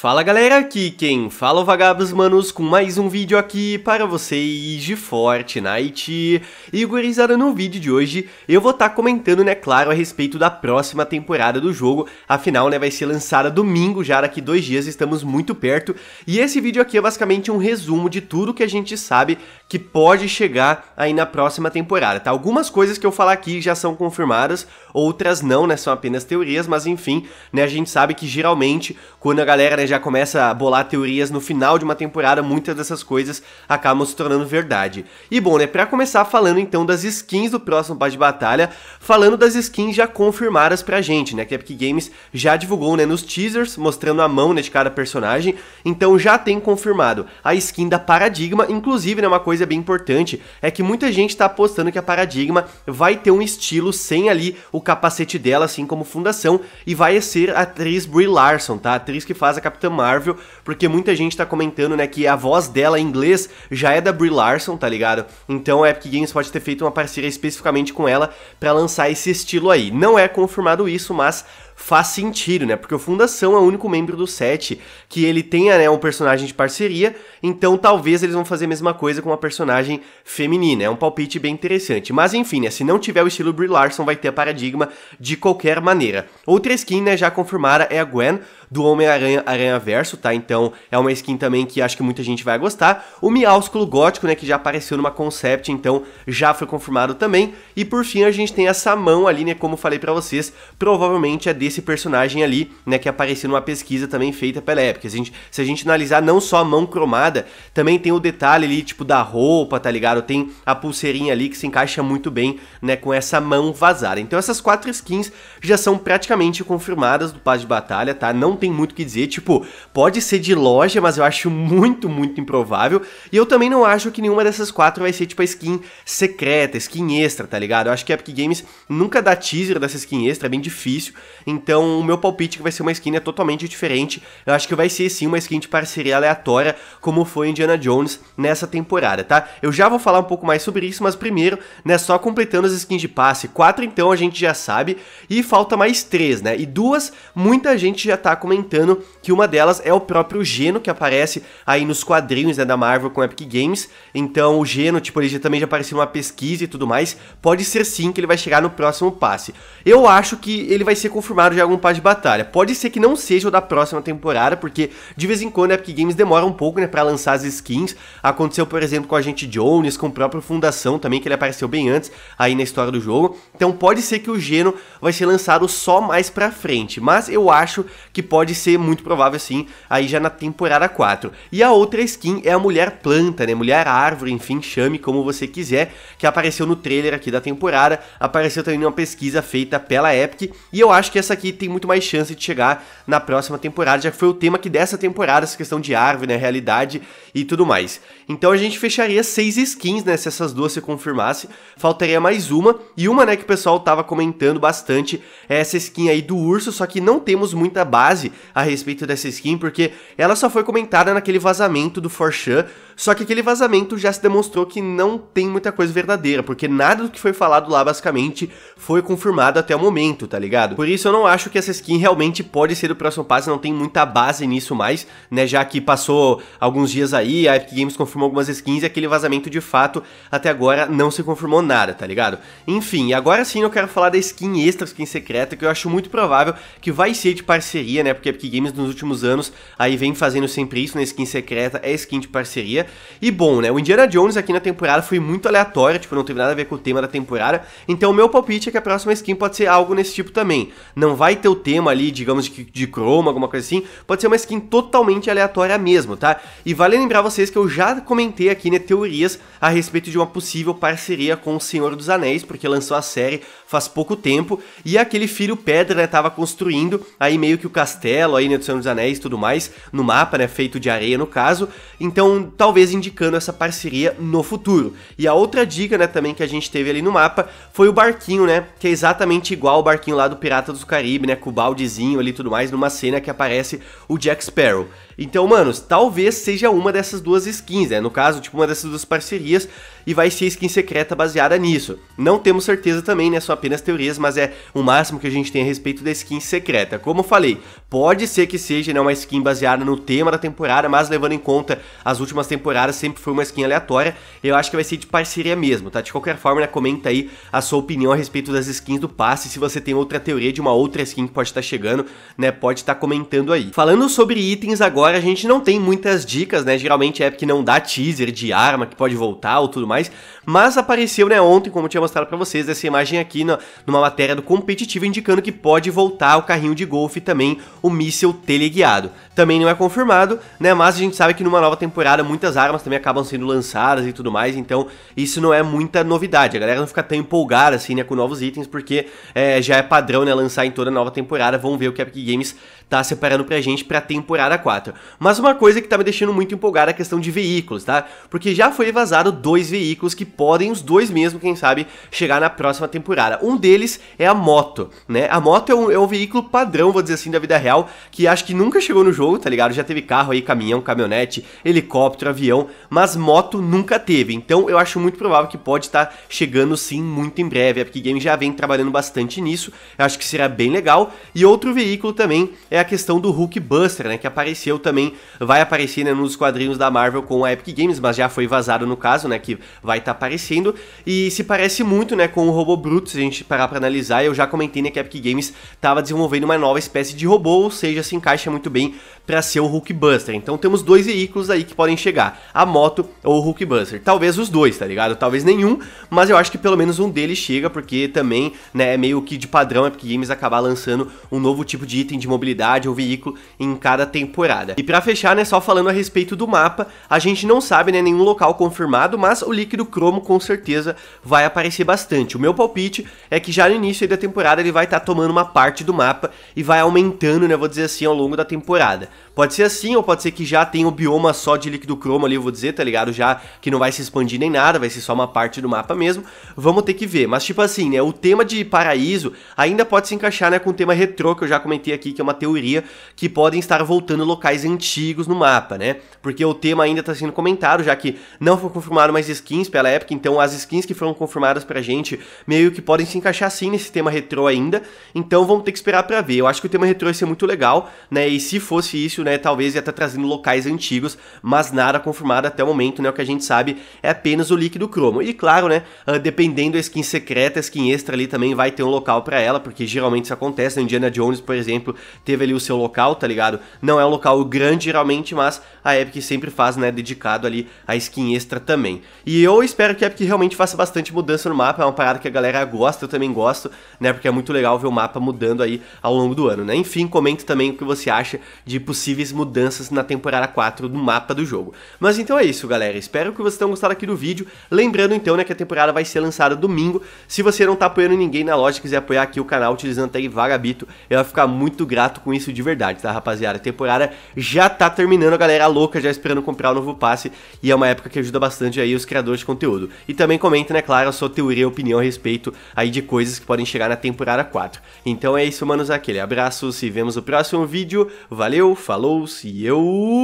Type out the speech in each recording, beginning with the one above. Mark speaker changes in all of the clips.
Speaker 1: Fala galera, aqui quem fala é o Vagabos Manos com mais um vídeo aqui para vocês de Fortnite. E gurizada, no vídeo de hoje eu vou estar tá comentando, né, claro, a respeito da próxima temporada do jogo. Afinal, né, vai ser lançada domingo, já daqui dois dias estamos muito perto. E esse vídeo aqui é basicamente um resumo de tudo que a gente sabe que pode chegar aí na próxima temporada, tá? Algumas coisas que eu falar aqui já são confirmadas, outras não, né, são apenas teorias, mas enfim, né, a gente sabe que geralmente quando a galera, né, já começa a bolar teorias no final de uma temporada, muitas dessas coisas acabam se tornando verdade. E bom, né, para começar falando então das skins do próximo passe de batalha, falando das skins já confirmadas pra gente, né, que a Epic Games já divulgou, né, nos teasers, mostrando a mão, né, de cada personagem, então já tem confirmado a skin da Paradigma, inclusive, né, uma coisa bem importante é que muita gente tá apostando que a Paradigma vai ter um estilo sem ali o capacete dela, assim como fundação, e vai ser a atriz Brie Larson, tá, a atriz que faz a capitão Capitã Marvel, porque muita gente tá comentando, né, que a voz dela em inglês já é da Brie Larson, tá ligado? Então a Epic Games pode ter feito uma parceria especificamente com ela para lançar esse estilo aí. Não é confirmado isso, mas faz sentido, né? Porque o Fundação é o único membro do set que ele tenha, né, um personagem de parceria, então talvez eles vão fazer a mesma coisa com uma personagem feminina. É um palpite bem interessante. Mas enfim, né, se não tiver o estilo Brie Larson, vai ter a Paradigma de qualquer maneira. Outra skin, né, já confirmada é a Gwen, do Homem-Aranha Aranha Verso, tá? Então é uma skin também que acho que muita gente vai gostar. O Miásculo Gótico, né, que já apareceu numa concept, então já foi confirmado também. E por fim a gente tem essa mão ali, né, como falei para vocês, provavelmente é desse personagem ali, né, que apareceu numa pesquisa também feita pela época. Se a gente, se a gente analisar não só a mão cromada, também tem o detalhe ali, tipo, da roupa, tá ligado? Tem a pulseirinha ali que se encaixa muito bem, né, com essa mão vazada. Então essas quatro skins já são praticamente confirmadas do passe de batalha, tá? Não tem muito o que dizer. Tipo, pode ser de loja, mas eu acho muito, muito improvável. E eu também não acho que nenhuma dessas quatro vai ser, tipo, a skin secreta, skin extra, tá ligado? Eu acho que a Epic Games nunca dá teaser dessa skin extra, é bem difícil. Então, o meu palpite é que vai ser uma skin é totalmente diferente. Eu acho que vai ser, sim, uma skin de parceria aleatória, como foi Indiana Jones nessa temporada, tá? Eu já vou falar um pouco mais sobre isso, mas primeiro, né, só completando as skins de passe. Quatro, então, a gente já sabe. E falta mais três, né? E duas, muita gente já tá com comentando que uma delas é o próprio Geno, que aparece aí nos quadrinhos né, da Marvel com Epic Games. Então o Geno, tipo, ele já, também já apareceu numa pesquisa e tudo mais. Pode ser sim que ele vai chegar no próximo passe. Eu acho que ele vai ser confirmado já algum passe de batalha. Pode ser que não seja o da próxima temporada, porque de vez em quando a Epic Games demora um pouco, né, pra lançar as skins. Aconteceu, por exemplo, com a gente Jones, com o próprio Fundação também, que ele apareceu bem antes aí na história do jogo. Então pode ser que o Geno vai ser lançado só mais pra frente, mas eu acho que pode pode ser muito provável sim, aí já na temporada 4. E a outra skin é a mulher planta, né? Mulher árvore, enfim, chame como você quiser, que apareceu no trailer aqui da temporada, apareceu também numa pesquisa feita pela Epic, e eu acho que essa aqui tem muito mais chance de chegar na próxima temporada, já que foi o tema que dessa temporada, essa questão de árvore, né, realidade e tudo mais. Então a gente fecharia seis skins, né, se essas duas se confirmasse, faltaria mais uma, e uma, né, que o pessoal tava comentando bastante, é essa skin aí do urso, só que não temos muita base a respeito dessa skin, porque ela só foi comentada naquele vazamento do Forchan só que aquele vazamento já se demonstrou que não tem muita coisa verdadeira, porque nada do que foi falado lá basicamente foi confirmado até o momento, tá ligado? Por isso eu não acho que essa skin realmente pode ser o próximo passo, não tem muita base nisso mais, né? Já que passou alguns dias aí, a Epic Games confirmou algumas skins e aquele vazamento de fato até agora não se confirmou nada, tá ligado? Enfim, agora sim eu quero falar da skin extra, skin secreta, que eu acho muito provável que vai ser de parceria, né? Porque a Epic Games nos últimos anos aí vem fazendo sempre isso, né? Skin secreta é skin de parceria. E bom, né? O Indiana Jones aqui na temporada foi muito aleatório, tipo, não teve nada a ver com o tema da temporada. Então o meu palpite é que a próxima skin pode ser algo nesse tipo também. Não vai ter o tema ali, digamos, de, de croma, alguma coisa assim. Pode ser uma skin totalmente aleatória mesmo, tá? E vale lembrar vocês que eu já comentei aqui, né, teorias a respeito de uma possível parceria com o Senhor dos Anéis, porque lançou a série faz pouco tempo. E aquele filho Pedra, né, tava construindo aí meio que o castelo aí, né, do Senhor dos Anéis e tudo mais, no mapa, né, feito de areia no caso. Então, talvez talvez indicando essa parceria no futuro. E a outra dica, né, também que a gente teve ali no mapa foi o barquinho, né, que é exatamente igual o barquinho lá do Pirata do Caribe, né, com o baldezinho ali e tudo mais, numa cena que aparece o Jack Sparrow. Então, manos, talvez seja uma dessas duas skins, né? No caso, tipo, uma dessas duas parcerias e vai ser skin secreta baseada nisso. Não temos certeza também, né? São apenas teorias, mas é o máximo que a gente tem a respeito da skin secreta. Como eu falei, pode ser que seja né, uma skin baseada no tema da temporada, mas levando em conta as últimas temporadas temporada sempre foi uma skin aleatória. Eu acho que vai ser de parceria mesmo, tá? De qualquer forma, né, comenta aí a sua opinião a respeito das skins do passe. Se você tem outra teoria de uma outra skin que pode estar tá chegando, né? Pode estar tá comentando aí. Falando sobre itens agora, a gente não tem muitas dicas, né? Geralmente é porque não dá teaser de arma que pode voltar ou tudo mais. Mas apareceu, né, ontem, como eu tinha mostrado pra vocês, essa imagem aqui na, numa matéria do competitivo indicando que pode voltar o carrinho de golfe também, o míssel teleguiado. Também não é confirmado, né? Mas a gente sabe que numa nova temporada muitas outras armas também acabam sendo lançadas e tudo mais, então isso não é muita novidade. A galera não fica tão empolgada assim, né, com novos itens, porque é, já é padrão, né, lançar em toda nova temporada. Vamos ver o que a Epic Games tá separando pra gente pra temporada 4. Mas uma coisa que tá me deixando muito empolgada é a questão de veículos, tá? Porque já foi vazado dois veículos que podem, os dois mesmo, quem sabe, chegar na próxima temporada. Um deles é a moto, né? A moto é um, é um veículo padrão, vou dizer assim, da vida real, que acho que nunca chegou no jogo, tá ligado? Já teve carro aí, caminhão, caminhonete, helicóptero, avião avião, mas moto nunca teve. Então eu acho muito provável que pode estar chegando sim muito em breve. A Epic Games já vem trabalhando bastante nisso, eu acho que será bem legal. E outro veículo também é a questão do Hulk Buster, né, que apareceu também, vai aparecer né, nos quadrinhos da Marvel com a Epic Games, mas já foi vazado no caso, né, que vai estar tá aparecendo. E se parece muito, né, com o Robo se a gente parar para analisar, eu já comentei né, que a Epic Games estava desenvolvendo uma nova espécie de robô, ou seja, se encaixa muito bem para ser o Hulk Buster. Então temos dois veículos aí que podem chegar pegar a moto ou o Hulkbuster. Talvez os dois, tá ligado? Talvez nenhum, mas eu acho que pelo menos um deles chega, porque também, né, é meio que de padrão é porque Games acabar lançando um novo tipo de item de mobilidade ou veículo em cada temporada. E para fechar, né, só falando a respeito do mapa, a gente não sabe, né, nenhum local confirmado, mas o líquido cromo com certeza vai aparecer bastante. O meu palpite é que já no início da temporada ele vai estar tá tomando uma parte do mapa e vai aumentando, né, vou dizer assim, ao longo da temporada. Pode ser assim, ou pode ser que já tenha o bioma só de líquido cromo ali, eu vou dizer, tá ligado? Já que não vai se expandir nem nada, vai ser só uma parte do mapa mesmo. Vamos ter que ver. Mas, tipo assim, né? O tema de paraíso ainda pode se encaixar, né? Com o tema retrô, que eu já comentei aqui, que é uma teoria que podem estar voltando locais antigos no mapa, né? Porque o tema ainda tá sendo comentado, já que não foi confirmado mais skins pela época, então as skins que foram confirmadas pra gente meio que podem se encaixar sim nesse tema retrô ainda. Então vamos ter que esperar pra ver. Eu acho que o tema retrô ia ser muito legal, né? E se fosse isso, né? né? Talvez ia estar tá trazendo locais antigos, mas nada confirmado até o momento, né? O que a gente sabe é apenas o líquido cromo. E claro, né? Ah, dependendo da skin secreta, a skin extra ali também vai ter um local para ela, porque geralmente isso acontece. A né, Indiana Jones, por exemplo, teve ali o seu local, tá ligado? Não é um local grande geralmente, mas a Epic sempre faz, né? Dedicado ali a skin extra também. E eu espero que a Epic realmente faça bastante mudança no mapa. É uma parada que a galera gosta, eu também gosto, né? Porque é muito legal ver o mapa mudando aí ao longo do ano, né? Enfim, comenta também o que você acha de possível possíveis mudanças na temporada 4 do mapa do jogo. Mas então é isso, galera. Espero que vocês tenham gostado aqui do vídeo. Lembrando então né, que a temporada vai ser lançada domingo. Se você não tá apoiando ninguém na loja e quiser apoiar aqui o canal utilizando a tag Vagabito, eu vou ficar muito grato com isso de verdade, tá, rapaziada? A temporada já tá terminando, a galera louca já esperando comprar o novo passe e é uma época que ajuda bastante aí os criadores de conteúdo. E também comenta, né, claro, a sua teoria e opinião a respeito aí de coisas que podem chegar na temporada 4. Então é isso, manos, aquele abraço, se vemos no próximo vídeo. Valeu, falou! falou-se e eu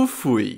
Speaker 1: fui!